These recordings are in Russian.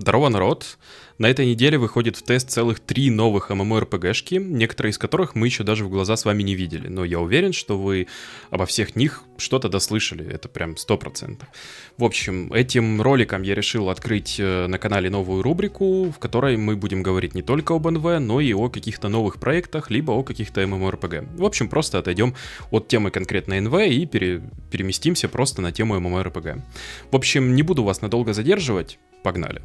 Здорово, народ! На этой неделе выходит в тест целых три новых MMORPG-шки, некоторые из которых мы еще даже в глаза с вами не видели, но я уверен, что вы обо всех них что-то дослышали, это прям 100%. В общем, этим роликом я решил открыть э, на канале новую рубрику, в которой мы будем говорить не только об НВ, но и о каких-то новых проектах, либо о каких-то MMORPG. В общем, просто отойдем от темы конкретно НВ и пере переместимся просто на тему MMORPG. В общем, не буду вас надолго задерживать, погнали!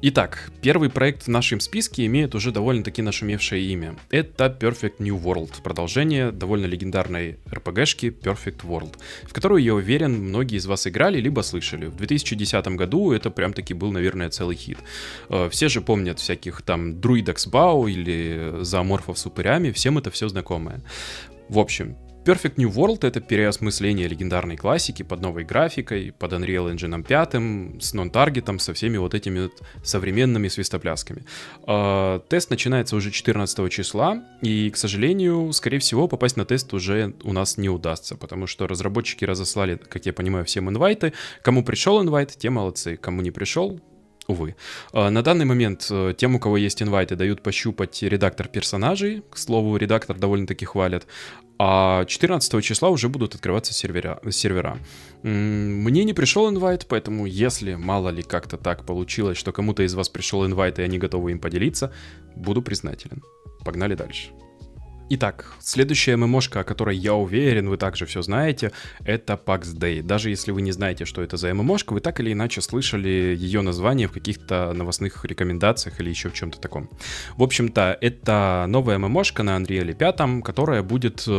Итак, первый проект в нашем списке имеет уже довольно-таки нашумевшее имя. Это Perfect New World, продолжение довольно легендарной RPG-шки Perfect World, в которую, я уверен, многие из вас играли либо слышали. В 2010 году это прям-таки был, наверное, целый хит. Э, все же помнят всяких там друидок с Бау или зооморфов с упырями, всем это все знакомое. В общем, Perfect New World — это переосмысление легендарной классики под новой графикой, под Unreal Engine 5, с нон-таргетом, со всеми вот этими вот современными свистоплясками. А, тест начинается уже 14 числа, и, к сожалению, скорее всего, попасть на тест уже у нас не удастся, потому что разработчики разослали, как я понимаю, всем инвайты. Кому пришел инвайт, те молодцы, кому не пришел, увы. А, на данный момент э, тем, у кого есть инвайты, дают пощупать редактор персонажей. К слову, редактор довольно-таки хвалят. А 14 числа уже будут открываться сервера. сервера. Мне не пришел инвайт, поэтому если мало ли как-то так получилось, что кому-то из вас пришел инвайт и они готовы им поделиться, буду признателен. Погнали дальше. Итак, следующая ММОшка, о которой я уверен, вы также все знаете, это Pax Day. Даже если вы не знаете, что это за ММОшка, вы так или иначе слышали ее название в каких-то новостных рекомендациях или еще в чем-то таком. В общем-то, это новая ММОшка на Unreal 5, которая будет э,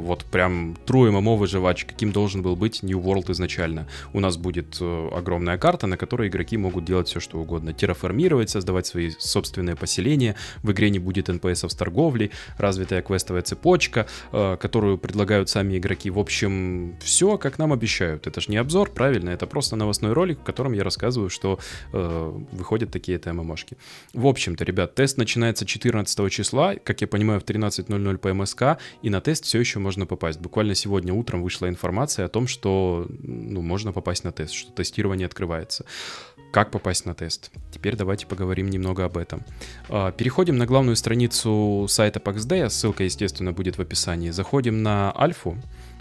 вот прям true MMO выживач, каким должен был быть New World изначально. У нас будет э, огромная карта, на которой игроки могут делать все, что угодно. Терраформировать, создавать свои собственные поселения, в игре не будет НПСов с торговлей, развитая квестовая цепочка, э, которую предлагают сами игроки. В общем, все, как нам обещают. Это же не обзор, правильно, это просто новостной ролик, в котором я рассказываю, что э, выходят такие-то ММОшки. В общем-то, ребят, тест начинается 14 числа, как я понимаю, в 13.00 по МСК, и на тест все еще можно попасть. Буквально сегодня утром вышла информация о том, что ну, можно попасть на тест, что тестирование открывается. Как попасть на тест? Теперь давайте поговорим немного об этом. А, переходим на главную страницу сайта PaxDay, а ссылка, естественно, будет в описании. Заходим на альфу,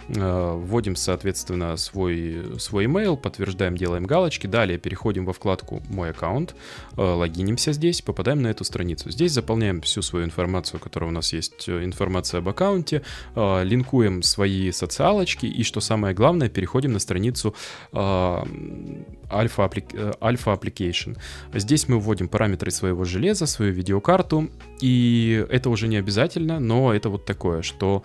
Э, вводим, соответственно, свой, свой email, подтверждаем, делаем галочки, далее переходим во вкладку «Мой аккаунт», э, логинимся здесь, попадаем на эту страницу. Здесь заполняем всю свою информацию, которая у нас есть, э, информация об аккаунте, линкуем свои социалочки и, что самое главное, переходим на страницу Alpha, Application. Здесь мы вводим параметры своего железа, свою видеокарту, и это уже не обязательно, но это вот такое, что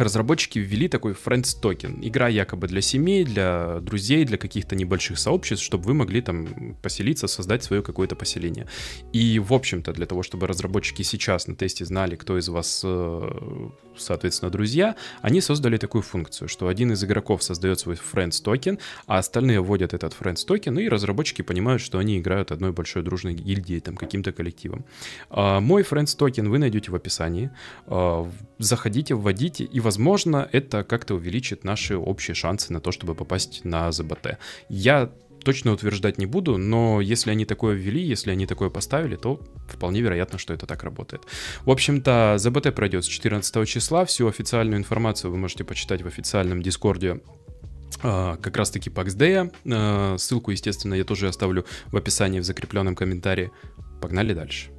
разработчики ввели такой friends токен. Игра якобы для семей, для друзей, для каких-то небольших сообществ, чтобы вы могли там поселиться, создать свое какое-то поселение. И, в общем-то, для того, чтобы разработчики сейчас на тесте знали, кто из вас, э, соответственно, друзья, они создали такую функцию, что один из игроков создает свой friends токен, а остальные вводят этот friends токен, и разработчики понимают, что они играют одной большой дружной гильдией, там, каким-то коллективом. А, мой friends токен вы найдете в описании. А, заходите, вводите, и возможно, это как-то увеличит наши общие шансы на то, чтобы попасть на ЗБТ. Я точно утверждать не буду, но если они такое ввели, если они такое поставили, то вполне вероятно, что это так работает. В общем-то, ЗБТ пройдет с 14 числа, всю официальную информацию вы можете почитать в официальном дискорде а, как раз таки Паксдея. А, ссылку, естественно, я тоже оставлю в описании в закрепленном комментарии. Погнали дальше.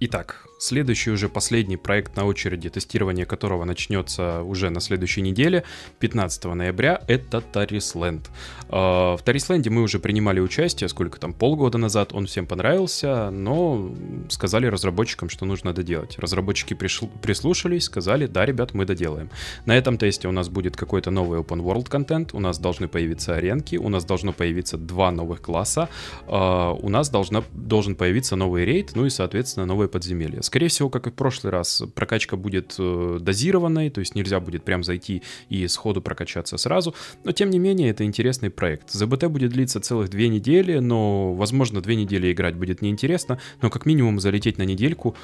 Итак, Следующий уже последний проект на очереди, тестирование которого начнется уже на следующей неделе, 15 ноября, это Тарисленд. А, в Тарисленде мы уже принимали участие, сколько там, полгода назад, он всем понравился, но сказали разработчикам, что нужно доделать. Разработчики пришл, прислушались, сказали, да, ребят, мы доделаем. На этом тесте у нас будет какой-то новый open world контент, у нас должны появиться аренки, у нас должно появиться два новых класса, а, у нас должна, должен появиться новый рейд, ну и, соответственно, новые подземелья. Скорее всего, как и в прошлый раз, прокачка будет э, дозированной, то есть нельзя будет прям зайти и сходу прокачаться сразу, но тем не менее это интересный проект. ЗБТ будет длиться целых две недели, но, возможно, две недели играть будет неинтересно, но как минимум залететь на недельку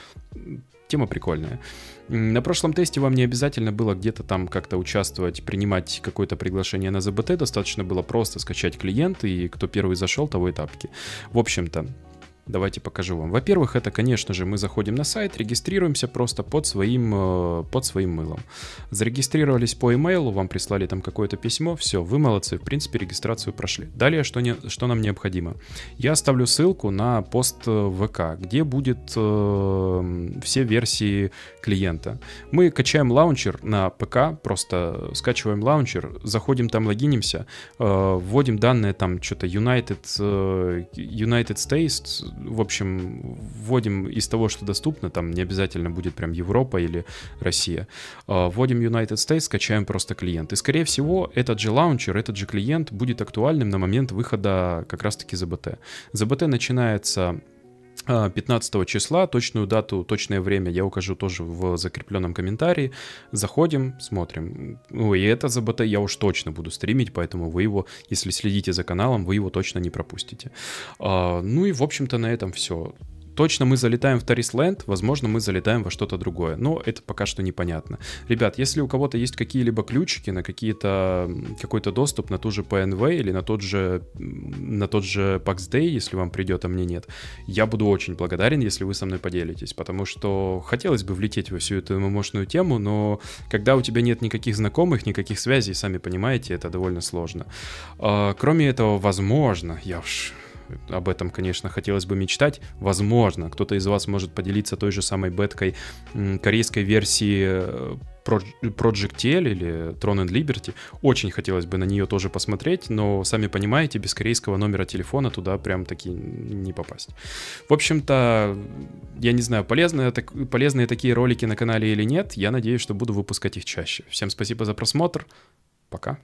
тема прикольная. На прошлом тесте вам не обязательно было где-то там как-то участвовать, принимать какое-то приглашение на ЗБТ, достаточно было просто скачать клиент, и кто первый зашел, того и тапки. В общем-то, Давайте покажу вам. Во-первых, это, конечно же, мы заходим на сайт, регистрируемся просто под своим, э, под своим мылом. Зарегистрировались по имейлу, вам прислали там какое-то письмо, все, вы молодцы, в принципе, регистрацию прошли. Далее, что, не, что нам необходимо? Я оставлю ссылку на пост э, ВК, где будет э, все версии клиента. Мы качаем лаунчер на ПК, просто скачиваем лаунчер, заходим там, логинимся, э, вводим данные там что-то United, э, United States, в общем, вводим из того, что доступно, там не обязательно будет прям Европа или Россия, а, вводим United States, скачаем просто клиент. И, скорее всего, этот же лаунчер, этот же клиент будет актуальным на момент выхода как раз-таки ZBT. ZBT начинается 15 а, числа, точную дату, точное время я укажу тоже в закрепленном комментарии. Заходим, смотрим. Ну и это за БТ я уж точно буду стримить, поэтому вы его, если следите за каналом, вы его точно не пропустите. А, ну и в общем-то на этом все. Точно мы залетаем в Тарисленд, возможно, мы залетаем во что-то другое. Но это пока что непонятно. Ребят, если у кого-то есть какие-либо ключики на какие-то какой-то доступ на ту же PNV или на тот же на тот же PaxDay, если вам придет, а мне нет, я буду очень благодарен, если вы со мной поделитесь, потому что хотелось бы влететь во всю эту мощную тему, но когда у тебя нет никаких знакомых, никаких связей, сами понимаете, это довольно сложно. А, кроме этого, возможно, я уж об этом, конечно, хотелось бы мечтать. Возможно, кто-то из вас может поделиться той же самой беткой корейской версии э, Project L или Throne and Liberty. Очень хотелось бы на нее тоже посмотреть, но, сами понимаете, без корейского номера телефона туда прям таки не попасть. В общем-то, я не знаю, полезные, так, полезные такие ролики на канале или нет. Я надеюсь, что буду выпускать их чаще. Всем спасибо за просмотр. Пока.